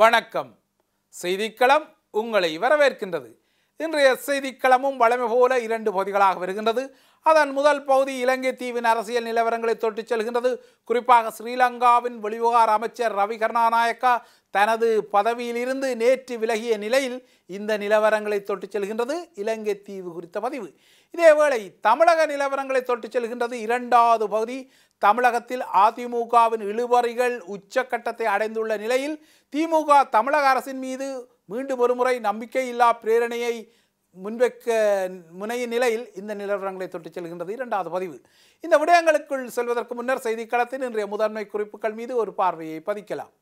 வணக்கம் செய்திக்களம் உங்களை வரவேற்கின்றது இன்றைய செய்திக்களமும் வளமை போல இரண்டு பகுதிகளாக வருகின்றது அதன் முதல் பகுதி இலங்கை தீவின் அரசியல் நிலவரங்களை தொட்டுச் செல்கின்றது குறிப்பாக ஸ்ரீலங்காவின் வெளிவகார அமைச்சர் ரவி கருணாநாயக்கா தனது பதவியிலிருந்து நேற்று விலகிய நிலையில் இந்த நிலவரங்களை தொட்டுச் செல்கின்றது இலங்கை தீவு குறித்த பதிவு இதேவேளை தமிழக நிலவரங்களை தொட்டுச் செல்கின்றது இரண்டாவது பகுதி தமிழகத்தில் அதிமுகவின் இழுபறிகள் உச்சக்கட்டத்தை அடைந்துள்ள நிலையில் திமுக தமிழக அரசின் மீது மீண்டும் ஒருமுறை நம்பிக்கையில்லா பிரேரணையை முன்வைக்க முனைய நிலையில் இந்த நிலவரங்களை தொட்டுச் செல்கின்றது இரண்டாவது பதிவு இந்த விடயங்களுக்குள் செல்வதற்கு முன்னர் செய்திக்களத்தில் இன்றைய முதன்மை குறிப்புகள் மீது ஒரு பார்வையை பதிக்கலாம்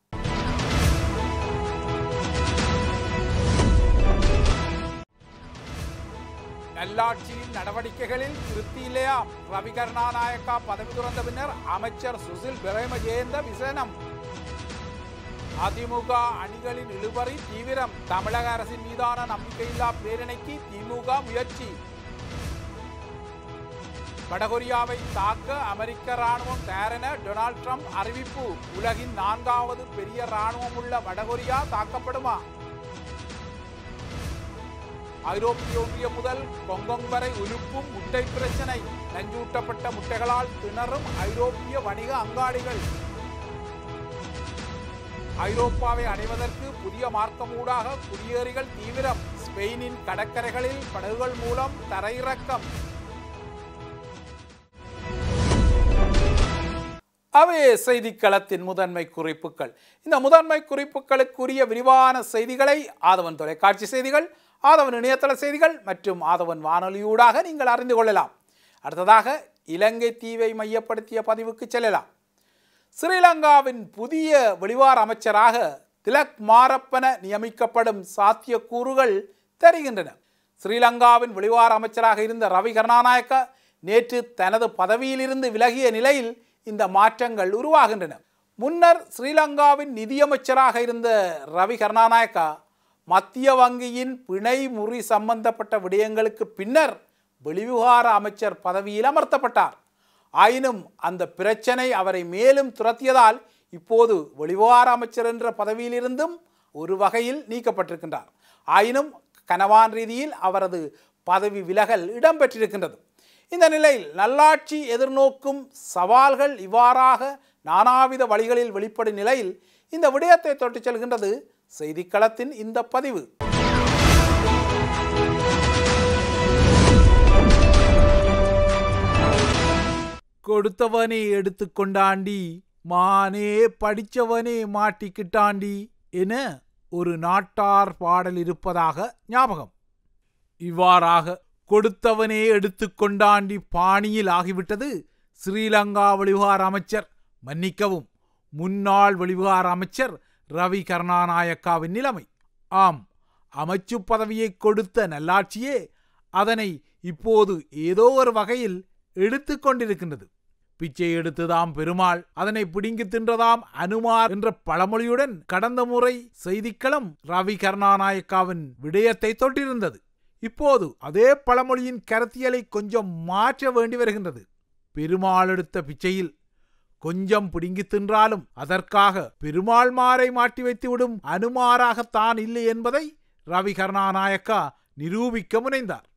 நல்லாட்சியின் നടപടിക്കകളിൽ തൃപ്തിയില്ലയ റവി കരുണാനായക്ക പദവി துறந்த பின்னர் அமைச்சர் சுசில் பிரேமஜெயந்த விசனம் அதிமுக அணிகளின் இழுபறி தீவிரம் தமிழக அரசின் மீதான நம்பிக்கையில்லா பிரேரணைக்கு திமுக முயற்சி வடகொரியாவை தாக்க அமெரிக்க ராணுவம் தயாரென டொனால்ட் ட்ரம்ப் அறிவிப்பு உலகின் நான்காவது பெரிய ராணுவம் உள்ள வடகொரியா தாக்கப்படுமா ஐரோப்பிய ஒன்றியம் முதல் கொங்கொங் வரை உலுப்பும் முட்டை பிரச்சனை நஞ்சூட்டப்பட்ட முட்டைகளால் திணறும் ஐரோப்பிய வணிக அங்காடிகள் ஐரோப்பாவை அடைவதற்கு புதிய மார்க்கமூடாக குடியேறிகள் தீவிரம் ஸ்பெயினின் கடற்கரைகளில் படகுகள் மூலம் தரையிறக்கம் அவை செய்திக்களத்தின் முதன்மை குறிப்புகள் இந்த முதன்மை குறிப்புகளுக்குரிய விரிவான செய்திகளை ஆதவன் தொலைக்காட்சி செய்திகள் ஆதவன் இணையதள செய்திகள் மற்றும் ஆதவன் வானொலியூடாக நீங்கள் அறிந்து கொள்ளலாம் அடுத்ததாக இலங்கை தீவை மையப்படுத்திய பதிவுக்கு செல்லலாம் ஸ்ரீலங்காவின் புதிய வெளிவார அமைச்சராக திலக் மாரப்பன நியமிக்கப்படும் சாத்தியக்கூறுகள் தெரிகின்றன ஸ்ரீலங்காவின் வெளிவார அமைச்சராக இருந்த ரவி கருணாநாயக்க நேற்று தனது பதவியிலிருந்து விலகிய நிலையில் இந்த மாற்றங்கள் உருவாகின்றன முன்னர் ஸ்ரீலங்காவின் நிதியமைச்சராக இருந்த ரவி கருணாநாயக்கா மத்திய வங்கியின் பிணை முறி சம்பந்தப்பட்ட விடயங்களுக்கு பின்னர் வெளிவிவகார அமைச்சர் பதவியில் அமர்த்தப்பட்டார் ஆயினும் அந்த பிரச்சனை அவரை மேலும் துரத்தியதால் இப்போது வெளிவிவகார அமைச்சர் என்ற பதவியிலிருந்தும் ஒரு வகையில் நீக்கப்பட்டிருக்கின்றார் ஆயினும் கனவான் ரீதியில் அவரது பதவி விலகல் இடம்பெற்றிருக்கின்றது இந்த நிலையில் நல்லாட்சி எதிர்நோக்கும் சவால்கள் இவ்வாறாக நானாவித வழிகளில் வெளிப்படும் நிலையில் இந்த விடயத்தை தொட்டுச் செல்கின்றது செய்திக்களத்தின் இந்த பதிவு கொடுத்தவனே எடுத்துக்கொண்டாண்டி மானே படித்தவனே மாட்டிக்கிட்டாண்டி என ஒரு நாட்டார் பாடல் இருப்பதாக ஞாபகம் இவ்வாறாக கொடுத்தவனே எடுத்துக்கொண்டாண்டி பாணியில் ஆகிவிட்டது ஸ்ரீலங்கா வெளிவிகார அமைச்சர் மன்னிக்கவும் முன்னாள் வெளிவிகார அமைச்சர் ரவி கருணாநாயக்காவின் நிலைமை ஆம் அமைச்சு பதவியை கொடுத்த நல்லாட்சியே அதனை இப்போது ஏதோ ஒரு வகையில் எடுத்து கொண்டிருக்கின்றது பிச்சை எடுத்துதாம் பெருமாள் அதனை பிடுங்கி தின்றதாம் அனுமார் என்ற பழமொழியுடன் கடந்த முறை செய்திக்களம் ரவி கருணாநாயக்காவின் விடயத்தை தொட்டிருந்தது இப்போது அதே பழமொழியின் கருத்தியலை கொஞ்சம் மாற்ற வேண்டி வருகின்றது பெருமாள் எடுத்த பிச்சையில் கொஞ்சம் பிடுங்கி தின்றாலும் அதற்காக பெருமாள் மாறை மாட்டி வைத்துவிடும் அனுமாறாகத்தான் இல்லை என்பதை ரவி கருணாநாயக்கா நிரூபிக்க முனைந்தார்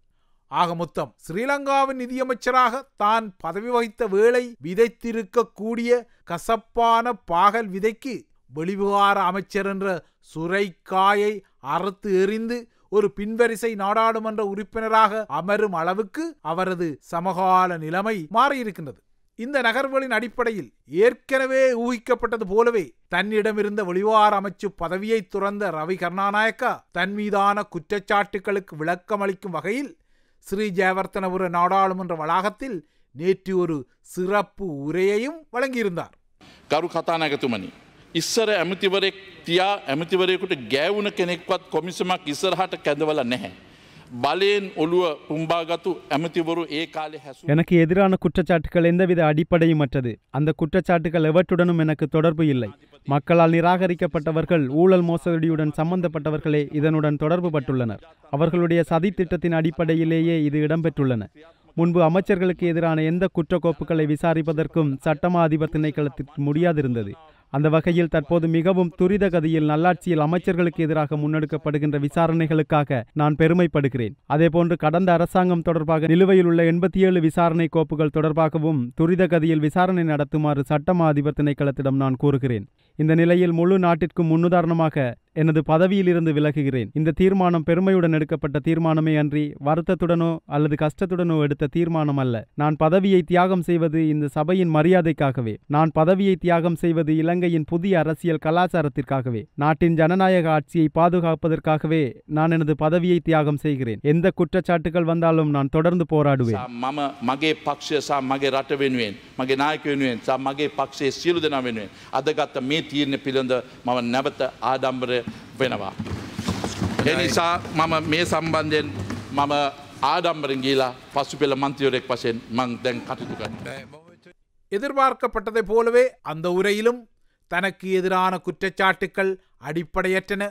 ஆக மொத்தம் ஸ்ரீலங்காவின் நிதியமைச்சராக தான் பதவி வகித்த வேளை விதைத்திருக்கக்கூடிய கசப்பான பாகல் விதைக்கு வெளிவிவகார அமைச்சர் என்ற சுரைக்காயை அறுத்து எறிந்து ஒரு பின்வரிசை நாடாளுமன்ற உறுப்பினராக அமரும் அளவுக்கு அவரது சமகால நிலைமை மாறியிருக்கின்றது இந்த நகர்வுகளின் அடிப்படையில் ஏற்கனவே ஊகிக்கப்பட்டது போலவே தன்னிடமிருந்த வெளிவார அமைச்சு பதவியை துறந்த ரவி கருணாநாயக்கா தன் மீதான குற்றச்சாட்டுகளுக்கு விளக்கமளிக்கும் வகையில் ஸ்ரீ ஜெயவர்த்தனபுர நாடாளுமன்ற வளாகத்தில் நேற்று ஒரு சிறப்பு உரையையும் வழங்கியிருந்தார் கரு கதாநாயகத்துமணி ඉස්සර தியா තියා ඇමතිවරයෙකුට ගෑවුණ කෙනෙක්වත් කොමිසමක් ඉස්සරහට கேந்தவல்ல නැහැ. எனக்கு எதிரான குற்றச்சாட்டுகள் எந்தவித அடிப்படையும் அற்றது அந்த குற்றச்சாட்டுகள் எவற்றுடனும் எனக்கு தொடர்பு இல்லை மக்களால் நிராகரிக்கப்பட்டவர்கள் ஊழல் மோசடியுடன் சம்பந்தப்பட்டவர்களே இதனுடன் தொடர்பு பட்டுள்ளனர் அவர்களுடைய சதி திட்டத்தின் அடிப்படையிலேயே இது இடம்பெற்றுள்ளன முன்பு அமைச்சர்களுக்கு எதிரான எந்த குற்றக்கோப்புகளை விசாரிப்பதற்கும் சட்டமா அதிபர் திணைக்களத்திற்கு முடியாதிருந்தது அந்த வகையில் தற்போது மிகவும் துரித கதியில் நல்லாட்சியில் அமைச்சர்களுக்கு எதிராக முன்னெடுக்கப்படுகின்ற விசாரணைகளுக்காக நான் பெருமைப்படுகிறேன் அதேபோன்று கடந்த அரசாங்கம் தொடர்பாக நிலுவையில் உள்ள எண்பத்தி ஏழு விசாரணை கோப்புகள் தொடர்பாகவும் துரித கதியில் விசாரணை நடத்துமாறு சட்டமா அதிபர் திணைக்களத்திடம் நான் கூறுகிறேன் இந்த நிலையில் முழு நாட்டிற்கும் முன்னுதாரணமாக எனது பதவியிலிருந்து விலகுகிறேன் இந்த தீர்மானம் பெருமையுடன் எடுக்கப்பட்ட தீர்மானமே அன்றி வருத்தத்துடனோ அல்லது கஷ்டத்துடனோ எடுத்த தீர்மானம் அல்ல நான் பதவியை தியாகம் செய்வது இந்த சபையின் மரியாதைக்காகவே நான் பதவியை தியாகம் செய்வது இலங்கையின் புதிய அரசியல் கலாச்சாரத்திற்காகவே நாட்டின் ஜனநாயக ஆட்சியை பாதுகாப்பதற்காகவே நான் எனது பதவியை தியாகம் செய்கிறேன் எந்த குற்றச்சாட்டுகள் வந்தாலும் நான் தொடர்ந்து போராடுவேன் மம மகே பக்ஷ சா மகே ரட்ட වෙනුවෙන් මගේ නායක වෙනවා. එනිසා මම මේ සම්බන්ධයෙන් මම ஆடம்பரம் கீழா பசுப்பில மந்தியுரை பசேன் மங் தென் கட்டுத்துக்க எதிர்பார்க்கப்பட்டதை போலவே அந்த உரையிலும் தனக்கு எதிரான குற்றச்சாட்டுக்கள் அடிப்படையற்றன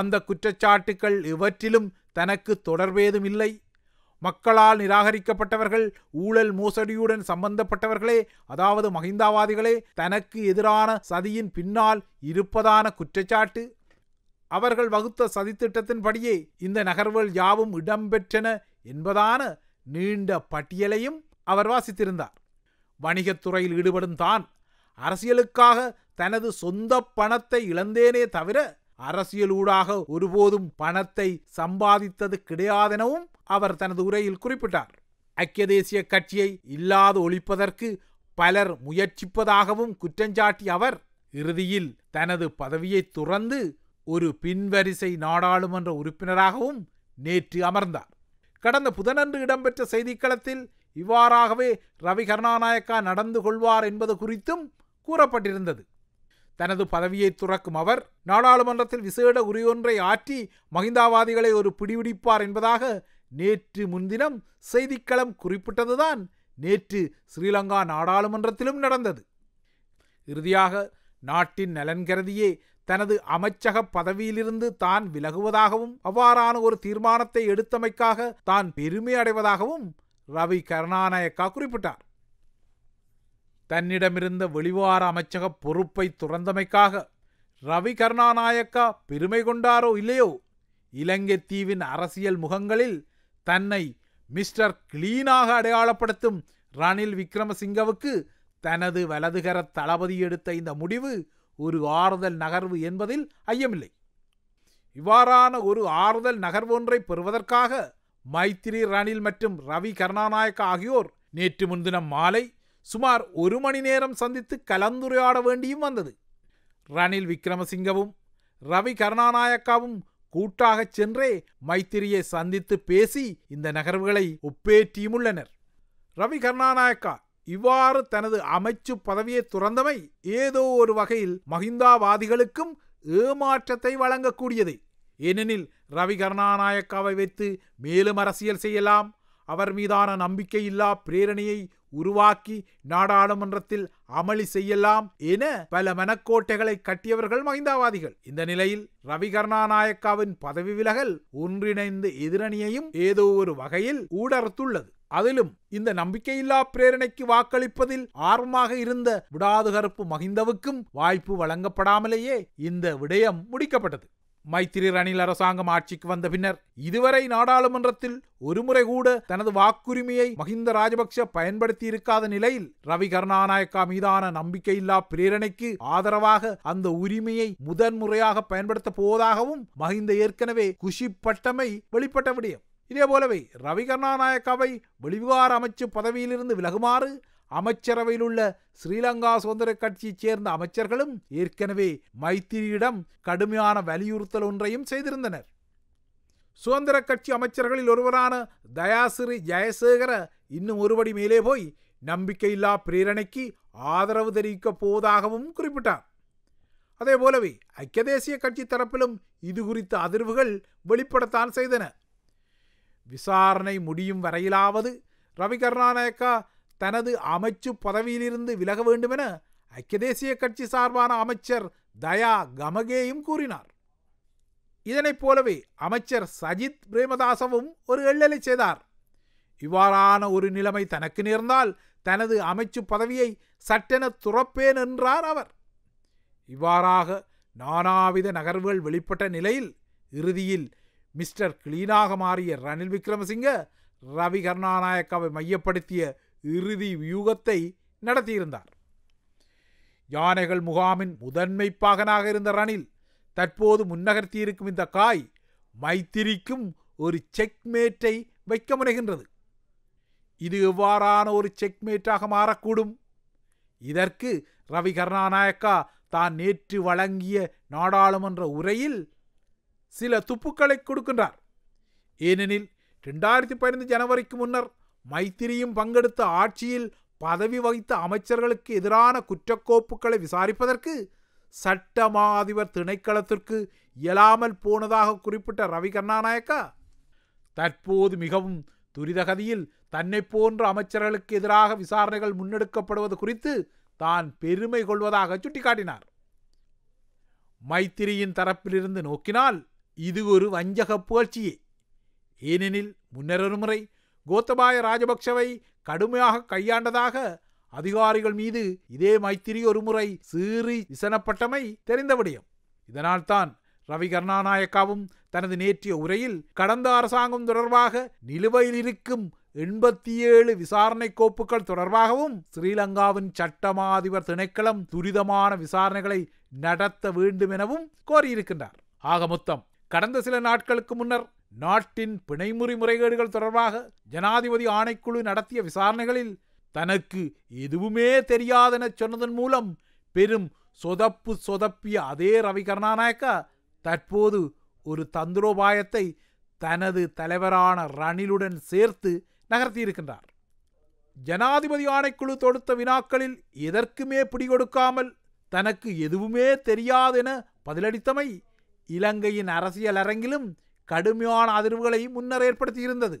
அந்த குற்றச்சாட்டுக்கள் இவற்றிலும் தனக்கு தொடர்பேதும் இல்லை மக்களால் நிராகரிக்கப்பட்டவர்கள் ஊழல் மோசடியுடன் சம்பந்தப்பட்டவர்களே அதாவது மகிந்தாவாதிகளே தனக்கு எதிரான சதியின் பின்னால் இருப்பதான குற்றச்சாட்டு அவர்கள் வகுத்த சதித்திட்டத்தின்படியே இந்த நகர்வுகள் யாவும் இடம்பெற்றன என்பதான நீண்ட பட்டியலையும் அவர் வாசித்திருந்தார் வணிகத்துறையில் ஈடுபடும் தான் அரசியலுக்காக தனது சொந்த பணத்தை இழந்தேனே தவிர அரசியலூடாக ஒருபோதும் பணத்தை சம்பாதித்தது கிடையாதெனவும் அவர் தனது உரையில் குறிப்பிட்டார் ஐக்கிய தேசிய கட்சியை இல்லாது ஒழிப்பதற்கு பலர் முயற்சிப்பதாகவும் குற்றஞ்சாட்டி அவர் இறுதியில் தனது பதவியை துறந்து ஒரு பின்வரிசை நாடாளுமன்ற உறுப்பினராகவும் நேற்று அமர்ந்தார் கடந்த புதனன்று இடம்பெற்ற செய்திக்களத்தில் இவ்வாறாகவே ரவி கருணாநாயக்கா நடந்து கொள்வார் என்பது குறித்தும் கூறப்பட்டிருந்தது தனது பதவியை துறக்கும் அவர் நாடாளுமன்றத்தில் விசேட உரியொன்றை ஆற்றி மகிந்தாவாதிகளை ஒரு பிடிபிடிப்பார் என்பதாக நேற்று முன்தினம் செய்திக்களம் குறிப்பிட்டதுதான் நேற்று ஸ்ரீலங்கா நாடாளுமன்றத்திலும் நடந்தது இறுதியாக நாட்டின் நலன் கருதியே தனது அமைச்சக பதவியிலிருந்து தான் விலகுவதாகவும் அவ்வாறான ஒரு தீர்மானத்தை எடுத்தமைக்காக தான் பெருமை அடைவதாகவும் ரவி கருணாநாயக்கா குறிப்பிட்டார் தன்னிடமிருந்த வெளிவார அமைச்சக பொறுப்பை துறந்தமைக்காக ரவி கருணாநாயக்கா பெருமை கொண்டாரோ இல்லையோ இலங்கை தீவின் அரசியல் முகங்களில் தன்னை மிஸ்டர் கிளீனாக அடையாளப்படுத்தும் ரணில் விக்ரமசிங்கவுக்கு தனது வலதுகர தளபதி எடுத்த இந்த முடிவு ஒரு ஆறுதல் நகர்வு என்பதில் ஐயமில்லை இவ்வாறான ஒரு ஆறுதல் நகர்வு ஒன்றை பெறுவதற்காக மைத்திரி ரணில் மற்றும் ரவி கருணாநாயக்க ஆகியோர் நேற்று முன்தினம் மாலை சுமார் ஒரு மணி நேரம் சந்தித்து கலந்துரையாட வேண்டியும் வந்தது ரணில் விக்ரமசிங்கவும் ரவி கருணாநாயக்காவும் கூட்டாக சென்றே மைத்திரியை சந்தித்து பேசி இந்த நகர்வுகளை ஒப்பேற்றியுமுள்ளனர் ரவி கருணாநாயக்கா இவ்வாறு தனது அமைச்சு பதவியை துறந்தமை ஏதோ ஒரு வகையில் மஹிந்தாவாதிகளுக்கும் ஏமாற்றத்தை வழங்கக்கூடியது ஏனெனில் ரவி கருணாநாயக்காவை வைத்து மேலும் அரசியல் செய்யலாம் அவர் மீதான நம்பிக்கையில்லா பிரேரணையை உருவாக்கி நாடாளுமன்றத்தில் அமளி செய்யலாம் என பல மனக்கோட்டைகளை கட்டியவர்கள் மகிந்தாவாதிகள் இந்த நிலையில் ரவி கருணாநாயக்காவின் பதவி விலகல் ஒன்றிணைந்த எதிரணியையும் ஏதோ ஒரு வகையில் ஊடறுத்துள்ளது அதிலும் இந்த நம்பிக்கையில்லா பிரேரணைக்கு வாக்களிப்பதில் ஆர்வமாக இருந்த விடாது கருப்பு மகிந்தவுக்கும் வாய்ப்பு வழங்கப்படாமலேயே இந்த விடயம் முடிக்கப்பட்டது மைத்திரி ரணில் அரசாங்கம் ஆட்சிக்கு வந்த பின்னர் இதுவரை நாடாளுமன்றத்தில் ஒருமுறை கூட தனது வாக்குரிமையை மஹிந்த ராஜபக்ஷ பயன்படுத்தி இருக்காத நிலையில் ரவி கருணாநாயக்கா மீதான நம்பிக்கையில்லா பிரேரணைக்கு ஆதரவாக அந்த உரிமையை முதன்முறையாக பயன்படுத்த போவதாகவும் மஹிந்த ஏற்கனவே குஷிப்பட்டமை வெளிப்பட்ட விடயம் போலவே ரவி கருணாநாயக்காவை வெளிவிகார அமைச்சு பதவியிலிருந்து விலகுமாறு அமைச்சரவையில் உள்ள ஸ்ரீலங்கா சுதந்திர கட்சியைச் சேர்ந்த அமைச்சர்களும் ஏற்கனவே மைத்திரியிடம் கடுமையான வலியுறுத்தல் ஒன்றையும் செய்திருந்தனர் சுதந்திர கட்சி அமைச்சர்களில் ஒருவரான தயாசிறி ஜெயசேகர இன்னும் ஒருபடி மேலே போய் நம்பிக்கையில்லா பிரேரணைக்கு ஆதரவு தெரிவிக்கப் போவதாகவும் குறிப்பிட்டார் அதே போலவே ஐக்கிய தேசிய கட்சி தரப்பிலும் இது குறித்த அதிர்வுகள் வெளிப்படத்தான் செய்தன விசாரணை முடியும் வரையிலாவது ரவி கருணாநாயக்கா தனது அமைச்சு பதவியிலிருந்து விலக வேண்டுமென ஐக்கிய தேசிய கட்சி சார்பான அமைச்சர் தயா கமகேயும் கூறினார் இதனைப் போலவே அமைச்சர் சஜித் பிரேமதாசவும் ஒரு எள்ளலை செய்தார் இவ்வாறான ஒரு நிலைமை தனக்கு நேர்ந்தால் தனது அமைச்சு பதவியை சட்டென துறப்பேன் என்றார் அவர் இவ்வாறாக நானாவித நகர்வுகள் வெளிப்பட்ட நிலையில் இறுதியில் மிஸ்டர் கிளீனாக மாறிய ரணில் விக்ரமசிங்க ரவி கருணாநாயக்காவை மையப்படுத்திய இறுதி வியூகத்தை நடத்தியிருந்தார் யானைகள் முகாமின் முதன்மை பாகனாக இருந்த ரணில் தற்போது முன்னகர்த்தியிருக்கும் இந்த காய் மைத்திரிக்கும் ஒரு செக்மேட்டை வைக்க முனைகின்றது இது எவ்வாறான ஒரு செக்மேட்டாக மாறக்கூடும் இதற்கு ரவி கருணாநாயக்கா தான் நேற்று வழங்கிய நாடாளுமன்ற உரையில் சில துப்புக்களை கொடுக்கின்றார் ஏனெனில் இரண்டாயிரத்தி பதினைந்து ஜனவரிக்கு முன்னர் மைத்திரியும் பங்கெடுத்த ஆட்சியில் பதவி வகித்த அமைச்சர்களுக்கு எதிரான குற்றக்கோப்புகளை விசாரிப்பதற்கு சட்ட மாதிபர் திணைக்களத்திற்கு இயலாமல் போனதாக குறிப்பிட்ட ரவி கருணாநாயக்கா தற்போது மிகவும் துரிதகதியில் தன்னை போன்ற அமைச்சர்களுக்கு எதிராக விசாரணைகள் முன்னெடுக்கப்படுவது குறித்து தான் பெருமை கொள்வதாக சுட்டிக்காட்டினார் மைத்திரியின் தரப்பிலிருந்து நோக்கினால் இது ஒரு வஞ்சக புகழ்ச்சியே ஏனெனில் முன்னரொரு முறை கோத்தபாய ராஜபக்ஷவை கடுமையாக கையாண்டதாக அதிகாரிகள் மீது இதே மைத்திரி ஒரு முறை சீறி விசனப்பட்டமை தெரிந்த விடயம் இதனால்தான் ரவி கருணாநாயக்காவும் தனது நேற்றைய உரையில் கடந்த அரசாங்கம் தொடர்பாக நிலுவையில் இருக்கும் எண்பத்தி ஏழு விசாரணை கோப்புகள் தொடர்பாகவும் ஸ்ரீலங்காவின் சட்டமாதிபர் திணைக்களம் துரிதமான விசாரணைகளை நடத்த வேண்டும் எனவும் கோரியிருக்கின்றார் ஆக மொத்தம் கடந்த சில நாட்களுக்கு முன்னர் நாட்டின் பிணைமுறை முறைகேடுகள் தொடர்பாக ஜனாதிபதி ஆணைக்குழு நடத்திய விசாரணைகளில் தனக்கு எதுவுமே தெரியாதென சொன்னதன் மூலம் பெரும் சொதப்பு சொதப்பிய அதே ரவி கருணாநாயக்கா தற்போது ஒரு தந்திரோபாயத்தை தனது தலைவரான ரணிலுடன் சேர்த்து நகர்த்தியிருக்கின்றார் ஜனாதிபதி ஆணைக்குழு தொடுத்த வினாக்களில் எதற்குமே பிடிகொடுக்காமல் தனக்கு எதுவுமே தெரியாதென பதிலளித்தமை இலங்கையின் அரசியல் அரங்கிலும் கடுமையான அதிர்வுகளை முன்னர் ஏற்படுத்தியிருந்தது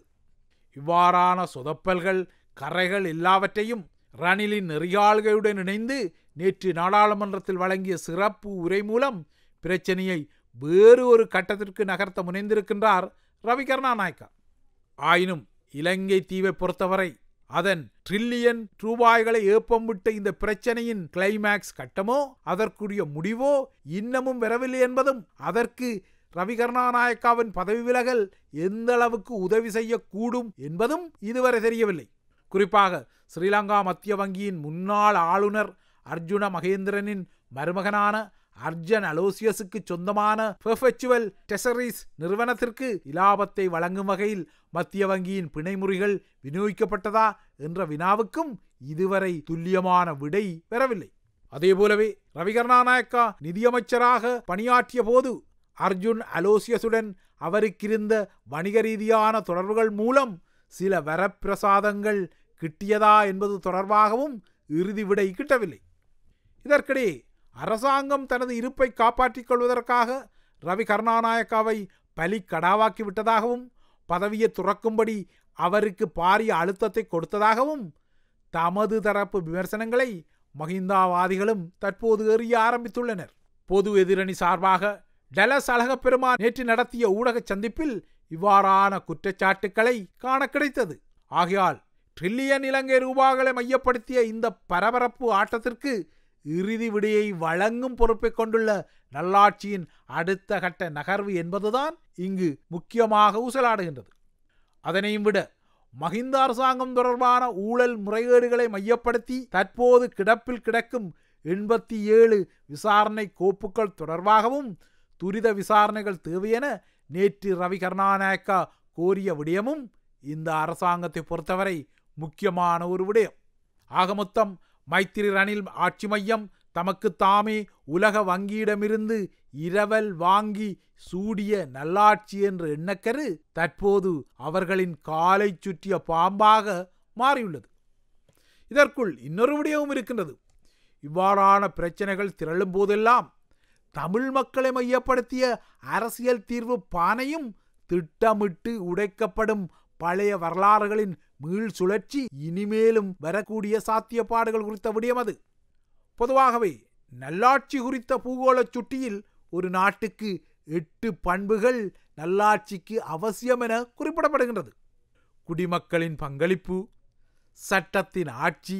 இவ்வாறான சொதப்பல்கள் கரைகள் எல்லாவற்றையும் ரணிலின் நெறியாள்கையுடன் இணைந்து நேற்று நாடாளுமன்றத்தில் வழங்கிய சிறப்பு உரை மூலம் பிரச்சனையை வேறு ஒரு கட்டத்திற்கு நகர்த்த முனைந்திருக்கின்றார் ரவி நாயக்கா ஆயினும் இலங்கை தீவை பொறுத்தவரை அதன் ட்ரில்லியன் ரூபாய்களை ஏப்பம் விட்ட இந்த பிரச்சனையின் கிளைமேக்ஸ் கட்டமோ அதற்குரிய முடிவோ இன்னமும் வரவில்லை என்பதும் அதற்கு ரவி கருணாநாயக்காவின் பதவி விலகல் எந்த அளவுக்கு உதவி செய்யக்கூடும் என்பதும் இதுவரை தெரியவில்லை குறிப்பாக ஸ்ரீலங்கா மத்திய வங்கியின் முன்னாள் ஆளுநர் அர்ஜுன மகேந்திரனின் மருமகனான அர்ஜன் அலோசியஸுக்கு சொந்தமான பெர்ஃபெக்சுவல் டெசரிஸ் நிறுவனத்திற்கு இலாபத்தை வழங்கும் வகையில் மத்திய வங்கியின் பிணைமுறிகள் விநியோகிக்கப்பட்டதா என்ற வினாவுக்கும் இதுவரை துல்லியமான விடை பெறவில்லை அதேபோலவே ரவிகர்ணாநாயக்கா நிதியமைச்சராக பணியாற்றிய போது அர்ஜுன் அலோசியஸுடன் அவருக்கிருந்த வணிக ரீதியான தொடர்புகள் மூலம் சில வரப்பிரசாதங்கள் கிட்டியதா என்பது தொடர்பாகவும் இறுதி விடை கிட்டவில்லை இதற்கிடையே அரசாங்கம் தனது இருப்பை காப்பாற்றிக் கொள்வதற்காக ரவி கருணாநாயக்காவை பலி கடாவாக்கிவிட்டதாகவும் பதவியை துறக்கும்படி அவருக்கு பாரிய அழுத்தத்தை கொடுத்ததாகவும் தமது தரப்பு விமர்சனங்களை மகிந்தாவாதிகளும் தற்போது எறிய ஆரம்பித்துள்ளனர் பொது எதிரணி சார்பாக டலஸ் அழகப்பெருமான் நேற்று நடத்திய ஊடக சந்திப்பில் இவ்வாறான குற்றச்சாட்டுக்களை காண கிடைத்தது ஆகையால் ட்ரில்லியன் இலங்கை ரூபாய்களை மையப்படுத்திய இந்த பரபரப்பு ஆட்டத்திற்கு இறுதி விடையை வழங்கும் பொறுப்பை கொண்டுள்ள நல்லாட்சியின் அடுத்த கட்ட நகர்வு என்பதுதான் இங்கு முக்கியமாக ஊசலாடுகின்றது அதனையும் விட மஹிந்த அரசாங்கம் தொடர்பான ஊழல் முறைகேடுகளை மையப்படுத்தி தற்போது கிடப்பில் கிடக்கும் எண்பத்தி ஏழு விசாரணை கோப்புகள் தொடர்பாகவும் துரித விசாரணைகள் தேவையென நேற்று ரவி கருணாநாயக்கா கோரிய விடயமும் இந்த அரசாங்கத்தை பொறுத்தவரை முக்கியமான ஒரு விடயம் ஆக மொத்தம் மைத்திரி ரணில் ஆட்சி மையம் தாமே உலக வங்கியிடமிருந்து இரவல் வாங்கி சூடிய நல்லாட்சி என்று எண்ணக்கரு தற்போது அவர்களின் காலை சுற்றிய பாம்பாக மாறியுள்ளது இதற்குள் இன்னொரு விடயமும் இருக்கின்றது இவ்வாறான பிரச்சனைகள் திரளும் போதெல்லாம் தமிழ் மக்களை மையப்படுத்திய அரசியல் தீர்வு பானையும் திட்டமிட்டு உடைக்கப்படும் பழைய வரலாறுகளின் மீள் சுழற்சி இனிமேலும் வரக்கூடிய சாத்தியப்பாடுகள் குறித்த அது பொதுவாகவே நல்லாட்சி குறித்த பூகோளச் சுட்டியில் ஒரு நாட்டுக்கு எட்டு பண்புகள் நல்லாட்சிக்கு அவசியம் என குறிப்பிடப்படுகின்றது குடிமக்களின் பங்களிப்பு சட்டத்தின் ஆட்சி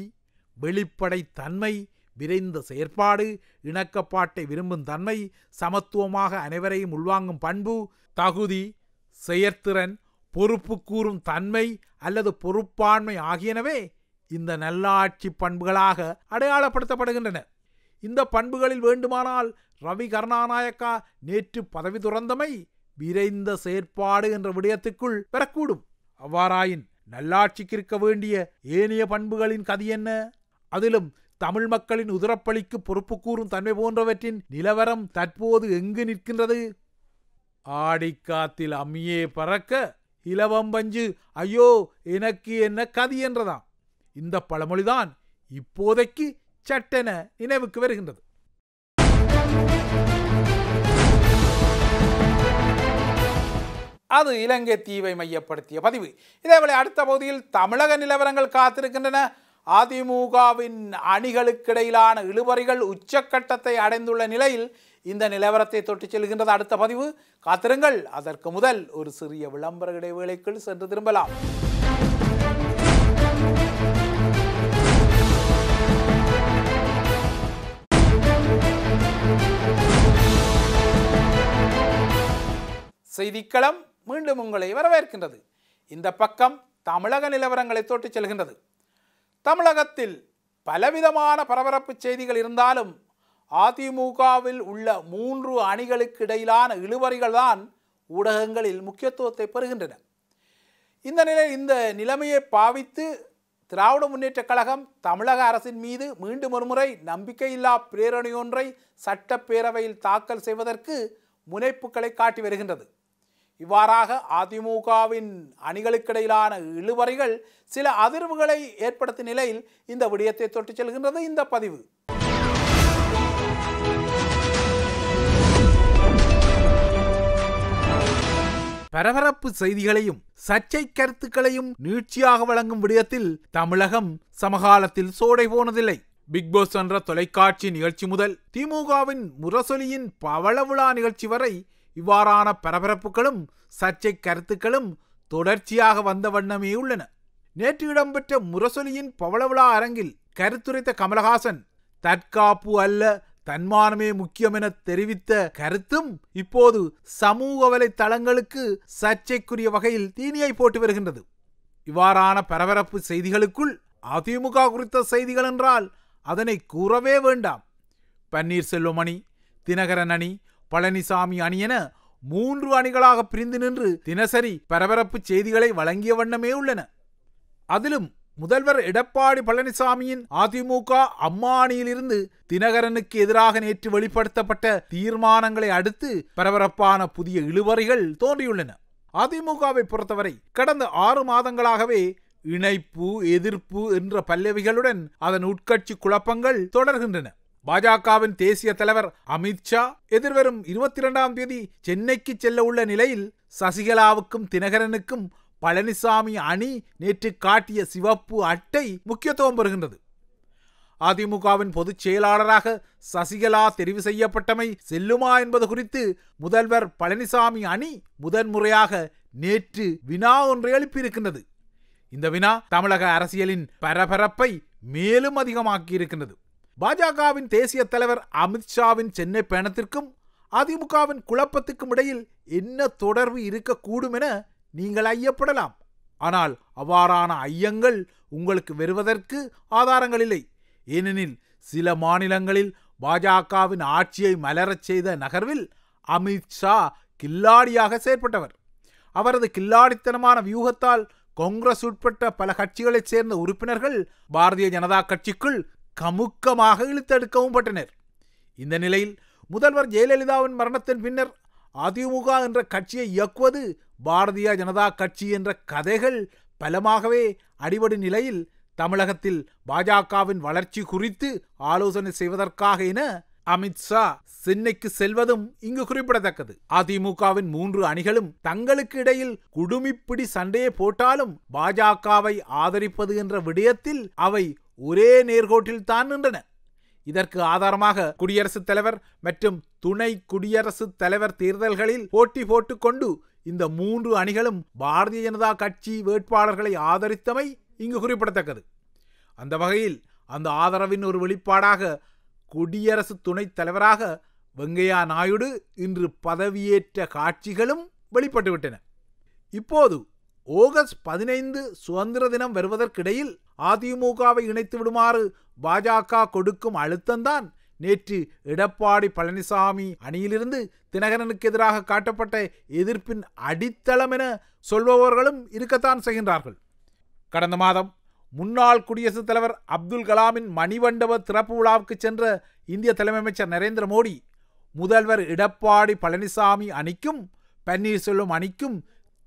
வெளிப்படை தன்மை விரைந்த செயற்பாடு இணக்கப்பாட்டை விரும்பும் தன்மை சமத்துவமாக அனைவரையும் உள்வாங்கும் பண்பு தகுதி செயற்திறன் பொறுப்பு கூறும் தன்மை அல்லது பொறுப்பாண்மை ஆகியனவே இந்த நல்லாட்சி பண்புகளாக அடையாளப்படுத்தப்படுகின்றன இந்த பண்புகளில் வேண்டுமானால் ரவி கருணாநாயக்கா நேற்று பதவி துறந்தமை விரைந்த செயற்பாடு என்ற விடயத்துக்குள் பெறக்கூடும் அவ்வாறாயின் நல்லாட்சிக்கு இருக்க வேண்டிய ஏனைய பண்புகளின் கதி என்ன அதிலும் தமிழ் மக்களின் உதிரப்பலிக்கு பொறுப்பு கூறும் தன்மை போன்றவற்றின் நிலவரம் தற்போது எங்கு நிற்கின்றது ஆடிக்காத்தில் அம்மியே பறக்க இலவம்பஞ்சு ஐயோ எனக்கு என்ன கதி என்றதாம் இந்த பழமொழிதான் இப்போதைக்கு சட்டென நினைவுக்கு வருகின்றது அது இலங்கை தீவை மையப்படுத்திய பதிவு போல அடுத்த பகுதியில் தமிழக நிலவரங்கள் காத்திருக்கின்றன அதிமுகவின் அணிகளுக்கிடையிலான இழுபறிகள் உச்சக்கட்டத்தை அடைந்துள்ள நிலையில் இந்த நிலவரத்தை தொட்டு செல்கின்றது அடுத்த பதிவு காத்திருங்கள் அதற்கு முதல் ஒரு சிறிய விளம்பர இடைவேளைக்குள் சென்று திரும்பலாம் செய்திக்களம் மீண்டும் உங்களை வரவேற்கின்றது இந்த பக்கம் தமிழக நிலவரங்களை தொட்டுச் செல்கின்றது தமிழகத்தில் பலவிதமான பரபரப்பு செய்திகள் இருந்தாலும் அதிமுகவில் உள்ள மூன்று அணிகளுக்கு இடையிலான இழுவறிகள் தான் ஊடகங்களில் முக்கியத்துவத்தை பெறுகின்றன இந்த நிலை இந்த நிலைமையை பாவித்து திராவிட முன்னேற்றக் கழகம் தமிழக அரசின் மீது மீண்டும் ஒருமுறை நம்பிக்கையில்லா பிரேரணையொன்றை சட்டப்பேரவையில் தாக்கல் செய்வதற்கு முனைப்புகளை காட்டி வருகின்றது இவ்வாறாக அதிமுகவின் அணிகளுக்கிடையிலான இழுவறைகள் சில அதிர்வுகளை ஏற்படுத்தும் நிலையில் இந்த விடயத்தை தொட்டுச் செல்கின்றது இந்த பதிவு பரபரப்பு செய்திகளையும் சர்ச்சை கருத்துக்களையும் நீட்சியாக வழங்கும் விடயத்தில் தமிழகம் சமகாலத்தில் சோடை போனதில்லை பிக் பாஸ் என்ற தொலைக்காட்சி நிகழ்ச்சி முதல் திமுகவின் முரசொலியின் பவள விழா நிகழ்ச்சி வரை இவ்வாறான பரபரப்புகளும் சர்ச்சை கருத்துக்களும் தொடர்ச்சியாக வந்த வண்ணமே உள்ளன நேற்று இடம்பெற்ற முரசொலியின் பவள விழா அரங்கில் கருத்துரைத்த கமலஹாசன் தற்காப்பு அல்ல தன்மானமே முக்கியம் என தெரிவித்த கருத்தும் இப்போது சமூக வலைத்தளங்களுக்கு சர்ச்சைக்குரிய வகையில் தீனியை போட்டு வருகின்றது இவ்வாறான பரபரப்பு செய்திகளுக்குள் அதிமுக குறித்த செய்திகள் என்றால் அதனை கூறவே வேண்டாம் பன்னீர்செல்வம் அணி தினகரன் அணி பழனிசாமி அணி என மூன்று அணிகளாக பிரிந்து நின்று தினசரி பரபரப்பு செய்திகளை வழங்கிய வண்ணமே உள்ளன அதிலும் முதல்வர் எடப்பாடி பழனிசாமியின் அதிமுக அம்மா இருந்து தினகரனுக்கு எதிராக நேற்று வெளிப்படுத்தப்பட்ட தீர்மானங்களை அடுத்து பரபரப்பான புதிய இழுவறைகள் தோன்றியுள்ளன அதிமுகவை பொறுத்தவரை கடந்த ஆறு மாதங்களாகவே இணைப்பு எதிர்ப்பு என்ற பல்லவிகளுடன் அதன் உட்கட்சி குழப்பங்கள் தொடர்கின்றன பாஜகவின் தேசிய தலைவர் அமித்ஷா எதிர்வரும் இருபத்தி இரண்டாம் தேதி சென்னைக்கு செல்ல உள்ள நிலையில் சசிகலாவுக்கும் தினகரனுக்கும் பழனிசாமி அணி நேற்று காட்டிய சிவப்பு அட்டை முக்கியத்துவம் பெறுகின்றது அதிமுகவின் பொதுச் செயலாளராக சசிகலா தெரிவு செய்யப்பட்டமை செல்லுமா என்பது குறித்து முதல்வர் பழனிசாமி அணி முதன்முறையாக நேற்று வினா ஒன்றை எழுப்பியிருக்கின்றது இந்த வினா தமிழக அரசியலின் பரபரப்பை மேலும் அதிகமாக்கியிருக்கின்றது பாஜகவின் தேசிய தலைவர் அமித்ஷாவின் சென்னை பயணத்திற்கும் அதிமுகவின் குழப்பத்துக்கும் இடையில் என்ன தொடர்பு இருக்கக்கூடும் என நீங்கள் ஐயப்படலாம் ஆனால் அவ்வாறான ஐயங்கள் உங்களுக்கு வருவதற்கு ஆதாரங்கள் இல்லை ஏனெனில் சில மாநிலங்களில் பாஜகவின் ஆட்சியை மலரச் செய்த நகர்வில் அமித்ஷா கில்லாடியாக செயற்பட்டவர் அவரது கில்லாடித்தனமான வியூகத்தால் காங்கிரஸ் உட்பட்ட பல கட்சிகளைச் சேர்ந்த உறுப்பினர்கள் பாரதிய ஜனதா கட்சிக்குள் கமுக்கமாக இழுத்தெடுக்கவும் பட்டனர் இந்த நிலையில் முதல்வர் ஜெயலலிதாவின் மரணத்தின் பின்னர் அதிமுக என்ற கட்சியை இயக்குவது பாரதிய ஜனதா கட்சி என்ற கதைகள் பலமாகவே அடிபடும் நிலையில் தமிழகத்தில் பாஜகவின் வளர்ச்சி குறித்து ஆலோசனை செய்வதற்காக என அமித்ஷா சென்னைக்கு செல்வதும் இங்கு குறிப்பிடத்தக்கது அதிமுகவின் மூன்று அணிகளும் தங்களுக்கு இடையில் குடுமிப்பிடி சண்டையை போட்டாலும் பாஜகவை ஆதரிப்பது என்ற விடயத்தில் அவை ஒரே நேர்கோட்டில் தான் நின்றன இதற்கு ஆதாரமாக குடியரசுத் தலைவர் மற்றும் துணை குடியரசுத் தலைவர் தேர்தல்களில் போட்டி போட்டுக்கொண்டு இந்த மூன்று அணிகளும் பாரதிய ஜனதா கட்சி வேட்பாளர்களை ஆதரித்தமை இங்கு குறிப்பிடத்தக்கது அந்த வகையில் அந்த ஆதரவின் ஒரு வெளிப்பாடாக குடியரசு துணைத் தலைவராக வெங்கையா நாயுடு இன்று பதவியேற்ற காட்சிகளும் வெளிப்பட்டுவிட்டன இப்போது ஆகஸ்ட் பதினைந்து சுதந்திர தினம் வருவதற்கிடையில் அதிமுகவை இணைத்து விடுமாறு பாஜக கொடுக்கும் அழுத்தம்தான் நேற்று எடப்பாடி பழனிசாமி அணியிலிருந்து தினகரனுக்கு எதிராக காட்டப்பட்ட எதிர்ப்பின் அடித்தளம் என சொல்பவர்களும் இருக்கத்தான் செய்கின்றார்கள் கடந்த மாதம் முன்னாள் குடியரசுத் தலைவர் அப்துல் கலாமின் மணிவண்டவ திறப்பு விழாவுக்கு சென்ற இந்திய தலைமை அமைச்சர் நரேந்திர மோடி முதல்வர் எடப்பாடி பழனிசாமி அணிக்கும் பன்னீர்செல்வம் அணிக்கும்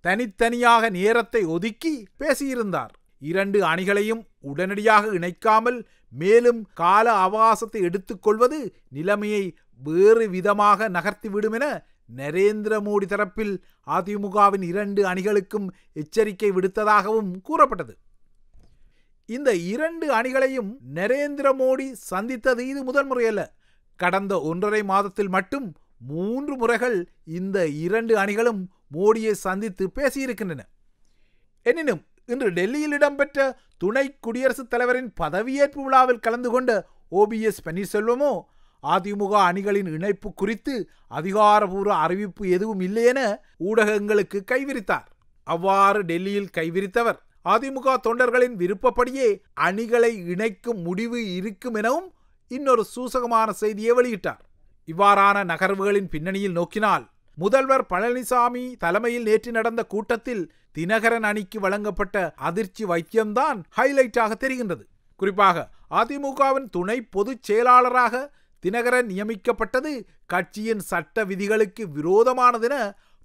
தனித்தனியாக நேரத்தை ஒதுக்கி பேசியிருந்தார் இரண்டு அணிகளையும் உடனடியாக இணைக்காமல் மேலும் கால அவகாசத்தை எடுத்துக்கொள்வது நிலைமையை வேறு விதமாக நகர்த்திவிடும் என நரேந்திர மோடி தரப்பில் அதிமுகவின் இரண்டு அணிகளுக்கும் எச்சரிக்கை விடுத்ததாகவும் கூறப்பட்டது இந்த இரண்டு அணிகளையும் நரேந்திர மோடி சந்தித்தது இது முதன்முறையல்ல கடந்த ஒன்றரை மாதத்தில் மட்டும் மூன்று முறைகள் இந்த இரண்டு அணிகளும் மோடியை சந்தித்து பேசியிருக்கின்றன எனினும் இன்று டெல்லியில் இடம்பெற்ற துணை குடியரசுத் தலைவரின் பதவியேற்பு விழாவில் கலந்து கொண்ட ஓபிஎஸ் பன்னீர்செல்வமோ அதிமுக அணிகளின் இணைப்பு குறித்து அதிகாரபூர்வ அறிவிப்பு எதுவும் இல்லை என ஊடகங்களுக்கு கைவிரித்தார் அவ்வாறு டெல்லியில் கைவிரித்தவர் அதிமுக தொண்டர்களின் விருப்பப்படியே அணிகளை இணைக்கும் முடிவு இருக்கும் எனவும் இன்னொரு சூசகமான செய்தியை வெளியிட்டார் இவ்வாறான நகர்வுகளின் பின்னணியில் நோக்கினால் முதல்வர் பழனிசாமி தலைமையில் நேற்று நடந்த கூட்டத்தில் தினகரன் அணிக்கு வழங்கப்பட்ட அதிர்ச்சி வைத்தியம்தான் ஹைலைட்டாக தெரிகின்றது குறிப்பாக அதிமுகவின் துணை பொதுச் செயலாளராக தினகரன் நியமிக்கப்பட்டது கட்சியின் சட்ட விதிகளுக்கு விரோதமானதென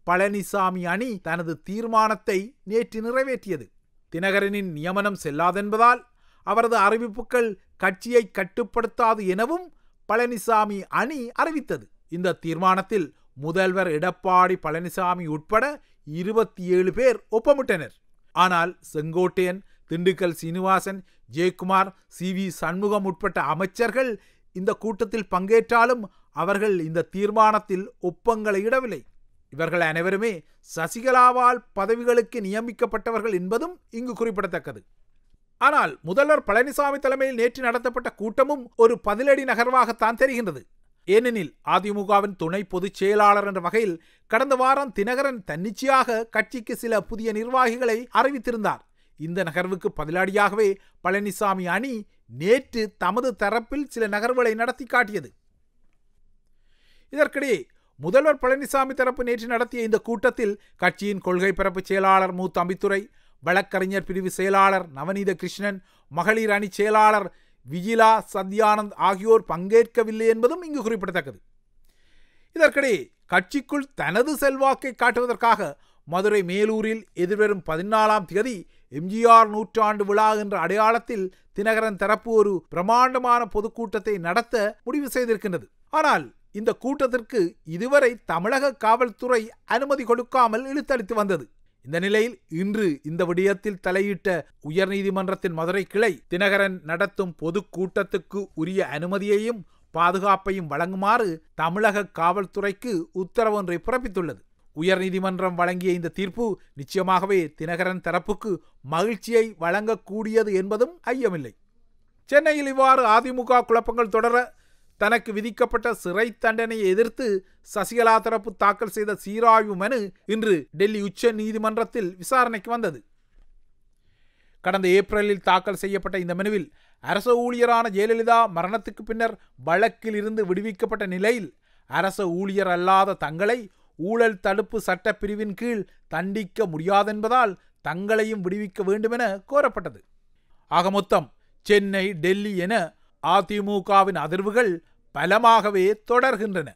பழனிசாமி அணி தனது தீர்மானத்தை நேற்று நிறைவேற்றியது தினகரனின் நியமனம் செல்லாதென்பதால் அவரது அறிவிப்புகள் கட்சியை கட்டுப்படுத்தாது எனவும் பழனிசாமி அணி அறிவித்தது இந்த தீர்மானத்தில் முதல்வர் எடப்பாடி பழனிசாமி உட்பட இருபத்தி ஏழு பேர் ஒப்பமிட்டனர் ஆனால் செங்கோட்டையன் திண்டுக்கல் சீனிவாசன் ஜெயக்குமார் சி வி சண்முகம் உட்பட்ட அமைச்சர்கள் இந்த கூட்டத்தில் பங்கேற்றாலும் அவர்கள் இந்த தீர்மானத்தில் ஒப்பங்களை இடவில்லை இவர்கள் அனைவருமே சசிகலாவால் பதவிகளுக்கு நியமிக்கப்பட்டவர்கள் என்பதும் இங்கு குறிப்பிடத்தக்கது ஆனால் முதல்வர் பழனிசாமி தலைமையில் நேற்று நடத்தப்பட்ட கூட்டமும் ஒரு பதிலடி நகர்வாகத்தான் தெரிகின்றது ஏனெனில் அதிமுகவின் துணை பொதுச் செயலாளர் என்ற வகையில் கடந்த வாரம் தினகரன் தன்னிச்சையாக கட்சிக்கு சில புதிய நிர்வாகிகளை அறிவித்திருந்தார் இந்த நகர்வுக்கு பதிலடியாகவே பழனிசாமி அணி நேற்று தமது தரப்பில் சில நகர்வுகளை நடத்தி காட்டியது இதற்கிடையே முதல்வர் பழனிசாமி தரப்பு நேற்று நடத்திய இந்த கூட்டத்தில் கட்சியின் கொள்கை பரப்பு செயலாளர் மு தம்பித்துறை வழக்கறிஞர் பிரிவு செயலாளர் நவநீத கிருஷ்ணன் மகளிர் அணி செயலாளர் விஜிலா சத்யானந்த் ஆகியோர் பங்கேற்கவில்லை என்பதும் இங்கு குறிப்பிடத்தக்கது இதற்கிடையே கட்சிக்குள் தனது செல்வாக்கை காட்டுவதற்காக மதுரை மேலூரில் எதிர்வரும் பதினாலாம் தேதி எம்ஜிஆர் நூற்றாண்டு விழா என்ற அடையாளத்தில் தினகரன் தரப்பு ஒரு பிரமாண்டமான பொதுக்கூட்டத்தை நடத்த முடிவு செய்திருக்கின்றது ஆனால் இந்த கூட்டத்திற்கு இதுவரை தமிழக காவல்துறை அனுமதி கொடுக்காமல் இழுத்தளித்து வந்தது இந்த நிலையில் இன்று இந்த விடயத்தில் தலையிட்ட உயர்நீதிமன்றத்தின் மதுரை கிளை தினகரன் நடத்தும் பொதுக்கூட்டத்துக்கு உரிய அனுமதியையும் பாதுகாப்பையும் வழங்குமாறு தமிழக காவல்துறைக்கு ஒன்றை பிறப்பித்துள்ளது உயர்நீதிமன்றம் வழங்கிய இந்த தீர்ப்பு நிச்சயமாகவே தினகரன் தரப்புக்கு மகிழ்ச்சியை வழங்கக்கூடியது என்பதும் ஐயமில்லை சென்னையில் இவ்வாறு அதிமுக குழப்பங்கள் தொடர தனக்கு விதிக்கப்பட்ட சிறை தண்டனையை எதிர்த்து சசிகலா தரப்பு தாக்கல் செய்த சீராய்வு மனு இன்று டெல்லி உச்ச நீதிமன்றத்தில் விசாரணைக்கு வந்தது கடந்த ஏப்ரலில் தாக்கல் செய்யப்பட்ட இந்த மனுவில் அரச ஊழியரான ஜெயலலிதா மரணத்துக்கு பின்னர் வழக்கில் இருந்து விடுவிக்கப்பட்ட நிலையில் அரச ஊழியர் அல்லாத தங்களை ஊழல் தடுப்பு சட்டப்பிரிவின் கீழ் தண்டிக்க முடியாதென்பதால் தங்களையும் விடுவிக்க வேண்டுமென கோரப்பட்டது ஆக மொத்தம் சென்னை டெல்லி என அதிமுகவின் அதிர்வுகள் பலமாகவே தொடர்கின்றன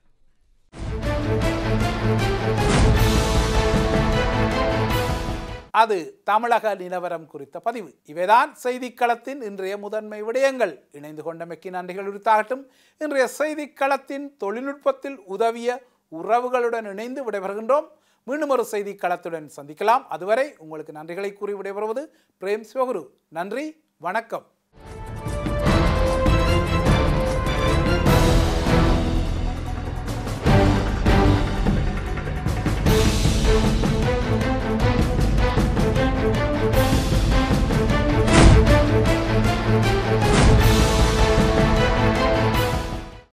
அது தமிழக நிலவரம் குறித்த பதிவு இவைதான் செய்திக்களத்தின் இன்றைய முதன்மை விடயங்கள் இணைந்து கொண்டமைக்கு நன்றிகள் உரித்தாகட்டும் இன்றைய செய்திக்களத்தின் தொழில்நுட்பத்தில் உதவிய உறவுகளுடன் இணைந்து விடைபெறுகின்றோம் மீண்டும் ஒரு செய்திக்களத்துடன் சந்திக்கலாம் அதுவரை உங்களுக்கு நன்றிகளை கூறி விடைபெறுவது பிரேம் சிவகுரு நன்றி வணக்கம்